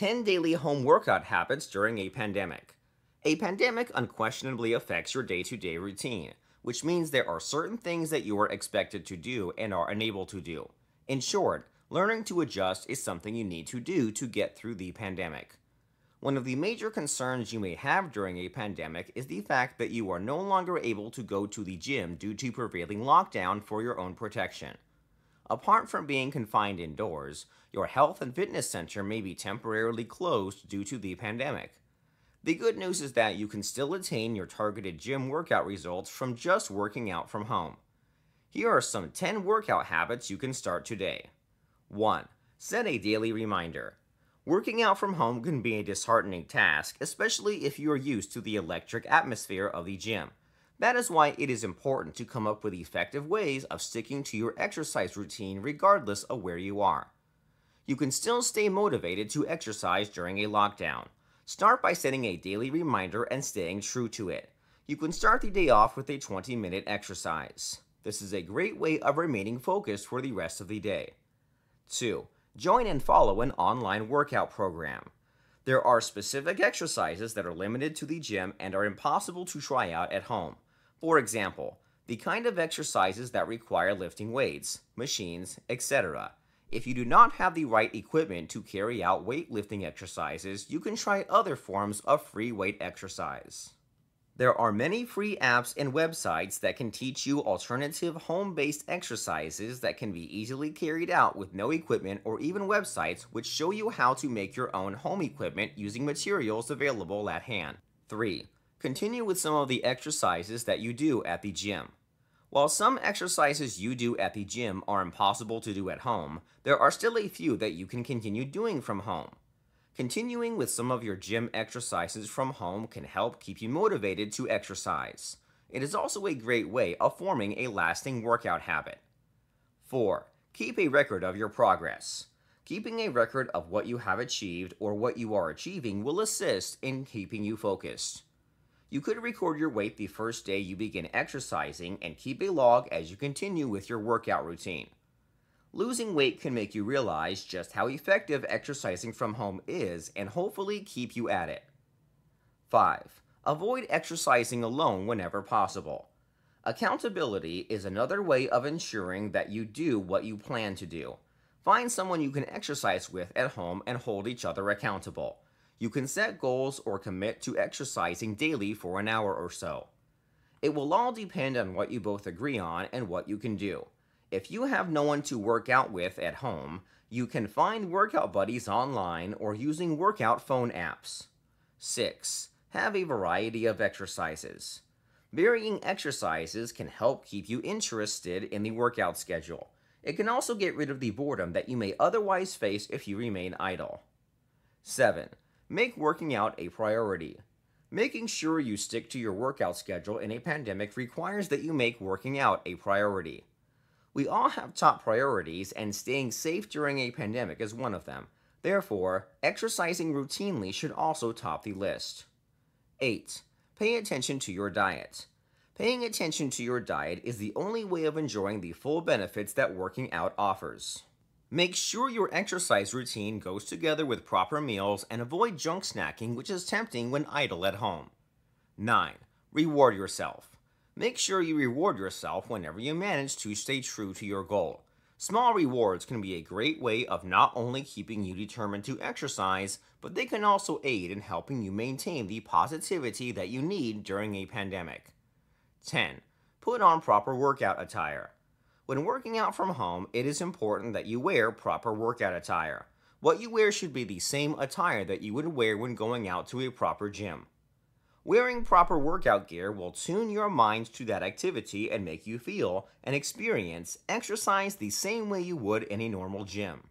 10 daily home workout habits during a pandemic. A pandemic unquestionably affects your day to day routine, which means there are certain things that you are expected to do and are unable to do. In short, learning to adjust is something you need to do to get through the pandemic. One of the major concerns you may have during a pandemic is the fact that you are no longer able to go to the gym due to prevailing lockdown for your own protection. Apart from being confined indoors, your health and fitness center may be temporarily closed due to the pandemic. The good news is that you can still attain your targeted gym workout results from just working out from home. Here are some 10 workout habits you can start today. 1. Set a daily reminder. Working out from home can be a disheartening task, especially if you are used to the electric atmosphere of the gym. That is why it is important to come up with effective ways of sticking to your exercise routine regardless of where you are. You can still stay motivated to exercise during a lockdown. Start by setting a daily reminder and staying true to it. You can start the day off with a 20 minute exercise. This is a great way of remaining focused for the rest of the day. 2. Join and follow an online workout program. There are specific exercises that are limited to the gym and are impossible to try out at home. For example, the kind of exercises that require lifting weights, machines, etc. If you do not have the right equipment to carry out weightlifting exercises, you can try other forms of free weight exercise. There are many free apps and websites that can teach you alternative home-based exercises that can be easily carried out with no equipment or even websites which show you how to make your own home equipment using materials available at hand. 3. Continue with some of the exercises that you do at the gym. While some exercises you do at the gym are impossible to do at home, there are still a few that you can continue doing from home. Continuing with some of your gym exercises from home can help keep you motivated to exercise. It is also a great way of forming a lasting workout habit. 4. Keep a record of your progress. Keeping a record of what you have achieved or what you are achieving will assist in keeping you focused. You could record your weight the first day you begin exercising and keep a log as you continue with your workout routine. Losing weight can make you realize just how effective exercising from home is and hopefully keep you at it. 5. Avoid exercising alone whenever possible. Accountability is another way of ensuring that you do what you plan to do. Find someone you can exercise with at home and hold each other accountable. You can set goals or commit to exercising daily for an hour or so. It will all depend on what you both agree on and what you can do. If you have no one to work out with at home, you can find workout buddies online or using workout phone apps. 6. Have a variety of exercises. Varying exercises can help keep you interested in the workout schedule. It can also get rid of the boredom that you may otherwise face if you remain idle. 7. Make working out a priority. Making sure you stick to your workout schedule in a pandemic requires that you make working out a priority. We all have top priorities, and staying safe during a pandemic is one of them. Therefore, exercising routinely should also top the list. 8. Pay attention to your diet. Paying attention to your diet is the only way of enjoying the full benefits that working out offers. Make sure your exercise routine goes together with proper meals and avoid junk snacking, which is tempting when idle at home. 9. Reward yourself. Make sure you reward yourself whenever you manage to stay true to your goal. Small rewards can be a great way of not only keeping you determined to exercise, but they can also aid in helping you maintain the positivity that you need during a pandemic. 10. Put on proper workout attire. When working out from home, it is important that you wear proper workout attire. What you wear should be the same attire that you would wear when going out to a proper gym. Wearing proper workout gear will tune your mind to that activity and make you feel and experience exercise the same way you would in a normal gym.